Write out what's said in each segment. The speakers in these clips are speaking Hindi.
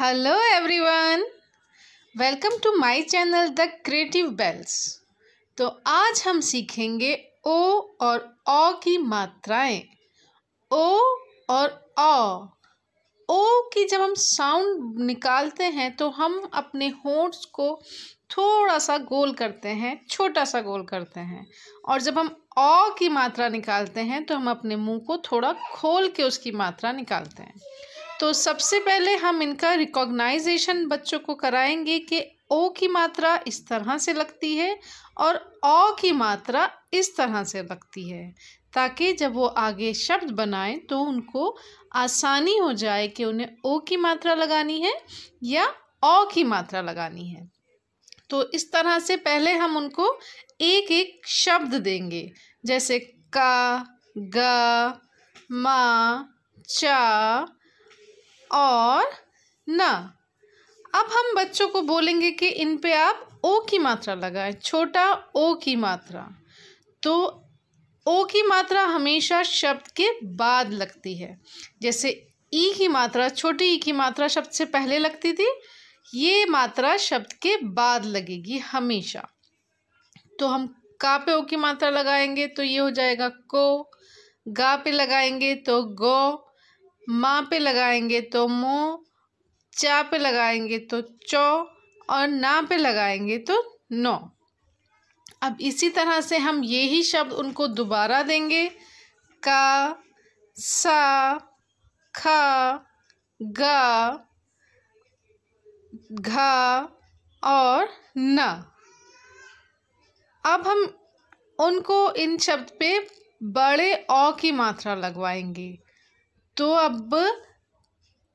hello everyone welcome to my channel the creative bells तो आज हम सीखेंगे ओ और ओ की मात्राएं ओ और ओ ओ की जब हम साउंड निकालते हैं तो हम अपने होंट्स को थोड़ा सा गोल करते हैं छोटा सा गोल करते हैं और जब हम ओ की मात्रा निकालते हैं तो हम अपने मुंह को थोड़ा खोल के उसकी मात्रा निकालते हैं तो सबसे पहले हम इनका रिकॉग्नाइजेशन बच्चों को कराएंगे कि ओ की मात्रा इस तरह से लगती है और ओ की मात्रा इस तरह से लगती है ताकि जब वो आगे शब्द बनाएं तो उनको आसानी हो जाए कि उन्हें ओ की मात्रा लगानी है या अ की मात्रा लगानी है तो इस तरह से पहले हम उनको एक एक शब्द देंगे जैसे का ग मा चा और न अब हम बच्चों को बोलेंगे कि इन पे आप ओ की मात्रा लगाएं छोटा ओ की मात्रा तो ओ की मात्रा हमेशा शब्द के बाद लगती है जैसे ई की मात्रा छोटी ई की मात्रा शब्द से पहले लगती थी ये मात्रा शब्द के बाद लगेगी हमेशा तो हम का पे ओ की मात्रा लगाएंगे तो ये हो जाएगा को गा पे लगाएंगे तो गो माँ पे लगाएंगे तो मो चा पे लगाएंगे तो चौ और ना पे लगाएंगे तो नौ अब इसी तरह से हम यही शब्द उनको दोबारा देंगे का सा खा गा घा और ना अब हम उनको इन शब्द पे बड़े ओ की मात्रा लगवाएंगे तो अब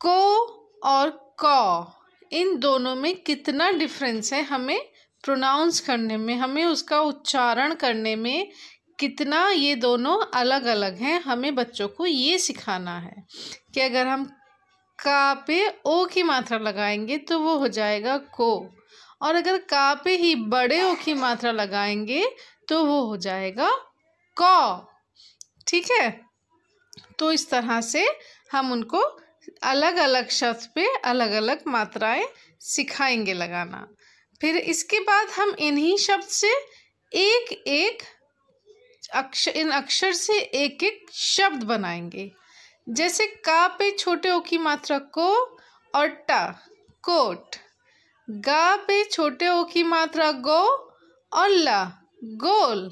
को और कौ इन दोनों में कितना डिफरेंस है हमें प्रोनाउंस करने में हमें उसका उच्चारण करने में कितना ये दोनों अलग अलग हैं हमें बच्चों को ये सिखाना है कि अगर हम का पे ओ की मात्रा लगाएंगे तो वो हो जाएगा को और अगर का पे ही बड़े ओ की मात्रा लगाएंगे तो वो हो जाएगा कौ ठीक है तो इस तरह से हम उनको अलग अलग शब्द पे अलग अलग मात्राएं सिखाएंगे लगाना फिर इसके बाद हम इन्हीं शब्द से एक एक अक्षर इन अक्षर से एक एक शब्द बनाएंगे जैसे का पे छोटे ओ की मात्रा को और टा कोट गा पे छोटे ओ की मात्रा गो और ला गोल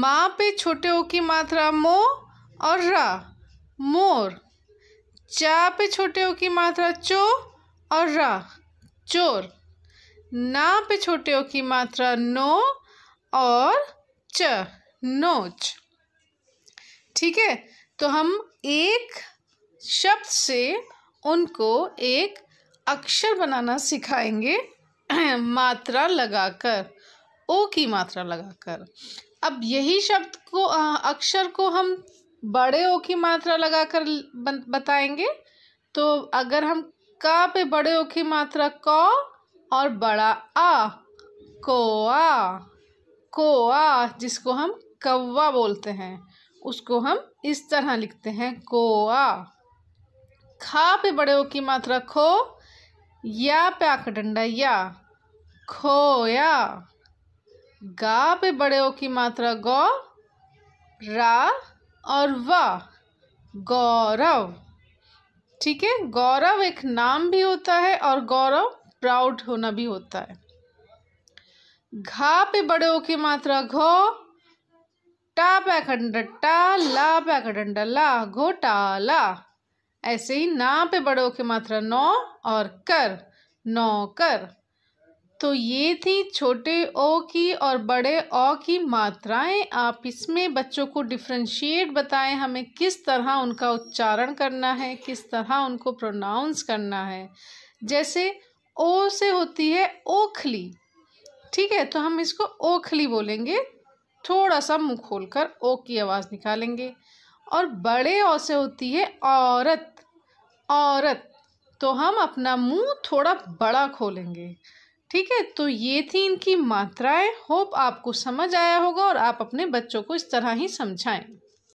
माँ पे छोटे ओ की मात्रा मो और र मोर चा पे छोटे ओ की मात्रा चो और र चोर ना पे छोटे ओ की मात्रा नो और च नोच ठीक है तो हम एक शब्द से उनको एक अक्षर बनाना सिखाएंगे मात्रा लगाकर ओ की मात्रा लगाकर अब यही शब्द को अक्षर को हम बड़े ओ की मात्रा लगाकर बताएंगे तो अगर हम का पे बड़े ओ की मात्रा क और बड़ा आ कोआ कोआ जिसको हम कौवा बोलते हैं उसको हम इस तरह लिखते हैं कोआ खा पे बड़े ओ की मात्रा खो या पे आख डंडा या खोया गा पे बड़े ओ की मात्रा गौ रा और व गौरव ठीक है गौरव एक नाम भी होता है और गौरव प्राउड होना भी होता है घा पे बड़े ओ की मात्रा घो टा पैखंड टा ला पैखंड ला घोटाला ऐसे ही ना पे ओ की मात्रा नौ और कर नौ कर तो ये थी छोटे ओ की और बड़े ओ की मात्राएं आप इसमें बच्चों को डिफ्रेंशिएट बताएं हमें किस तरह उनका उच्चारण करना है किस तरह उनको प्रोनाउंस करना है जैसे ओ से होती है ओखली ठीक है तो हम इसको ओखली बोलेंगे थोड़ा सा मुँह खोल कर ओ की आवाज़ निकालेंगे और बड़े ओ से होती है औरत औरत तो हम अपना मुंह थोड़ा बड़ा खोलेंगे ठीक है तो ये थी इनकी मात्राएं होप आपको समझ आया होगा और आप अपने बच्चों को इस तरह ही समझाएं